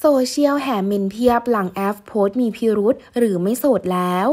โซเชียลแห่เมนเพียบหลังแอฟโพสมีพิรุษหรือไม่โสดแล้ว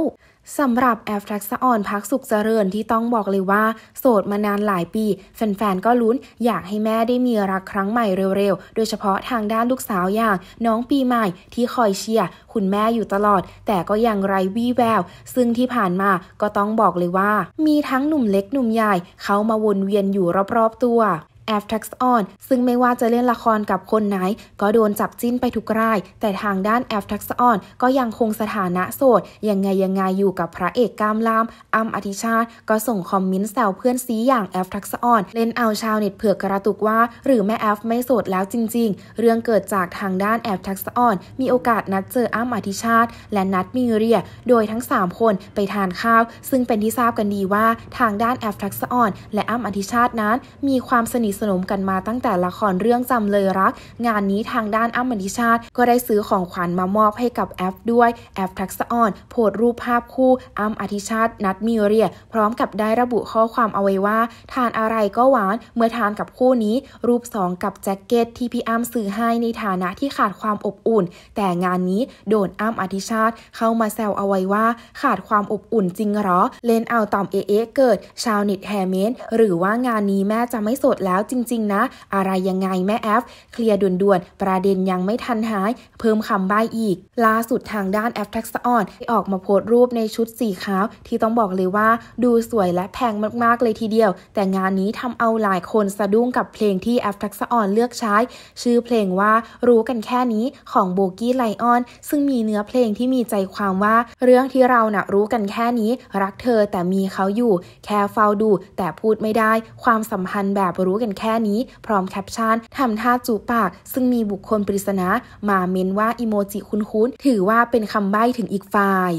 สำหรับแอฟแท็ก์ออนพักสุขเจริญที่ต้องบอกเลยว่า โสดมานานหลายปี แฟนๆ ก็ลุ้นอยากให้แม่ได้มีรักครั้งใหม่เร็วๆ โดยเฉพาะทางด้านลูกสาวอย่าง น้องปีใหม่ที่คอยเชียร์คุณแม่อยู่ตลอด แต่ก็ยังไร้วี่แวว ซึ่งที่ผ่านมาก็ต้องบอกเลยว่า มีทั้งหนุ่มเล็กหนุ่มใหญ่เขามาวนเวียนอยู่รอบ ๆตัวแอฟทักซ์ออนซึ่งไม่ว่าจะเล่นละครกับคนไหนก็โดนจับจิ้นไปทุกราย แต่ทางด้านแอฟทักซ์ออนก็ยังคงสถานะโสดยังไงยังไงอยู่กับพระเอกกามลามอัมอธิชาติก็ส่งคอมเมนต์แซวเพื่อนซีอย่างแอฟทักซ์ออนเล่นเอาชาวเน็ตเผือกกระตุกว่าหรือแม่แอฟไม่โสดแล้วจริง ๆ เรื่องเกิดจากทางด้านแอฟทักซ์ออนมีโอกาสนัดเจออัมอธิชาติ และนัดมิเรียโดยทั้ง 3 คนไปทานข้าว ซึ่งเป็นที่ทราบกันดีว่าทางด้านแอฟทักซ์ออนและอัมอธิชาตินั้น มีความสนิททสนมกันมาตั้งแต่ละครเรื่องจำเลยรัก งานนี้ทางด้านอ้ำมณิชาติ ก็ได้ซื้อของขวัญมามอบให้กับแอฟด้วยแอฟทักษออนโพสรูปภาพคู่อ้ำอธิชาติ นัดมิเรีย พร้อมกับได้ระบุข้อความเอาไว้ว่าทานอะไรก็หวาน เมื่อทานกับคู่นี้ รูป2กับแจ็คเก็ตที่พี่อ้ำซื้อให้ในฐานะที่ขาดความอบอุ่น แต่งานนี้โดนอ้ำอธิชาติ เข้ามาแซวเอาไว้ว่าขาดความอบอุ่น จริงหรอเล่นเอาต่อมเอเอเกิดชาวเน็ตแฮเมนหรือว่างานนี้แม่จะไม่สดแล้วแล้วจริง ๆ นะ อะไรยังไงแม่แอฟเคลียร์ด่วน ๆ ประเด็นยังไม่ทันหาย เพิ่มคำใบ้อีกล่าสุดทางด้านแอฟแท็กซ์ออนได้ออกมาโพสต์รูปในชุดสีขาว ที่ต้องบอกเลยว่าดูสวยและแพงมากๆเลยทีเดียว แต่งานนี้ทำเอาหลายคนสะดุ้งกับเพลงที่แอฟแท็กซ์ออน เลือกใช้ ชื่อเพลงว่ารู้กันแค่นี้ของโบกี้ไลออนซึ่งมีเนื้อเพลงที่มีใจความว่าเรื่องที่เรานะ่ะรู้กันแค่นี้ รักเธอแต่มีเขาอยู่ แค่เฝ้าดู แต่พูดไม่ได้ความสัมพันธ์แบบรู้กันยนแค่นี้พร้อมแคปชั่น ทำท่าจูปาก ซึ่งมีบุคคลปริศนามาเม้นว่าอิโมจิคุ้นๆถือว่าเป็นคำใบ้ถึงอีกฝ่าย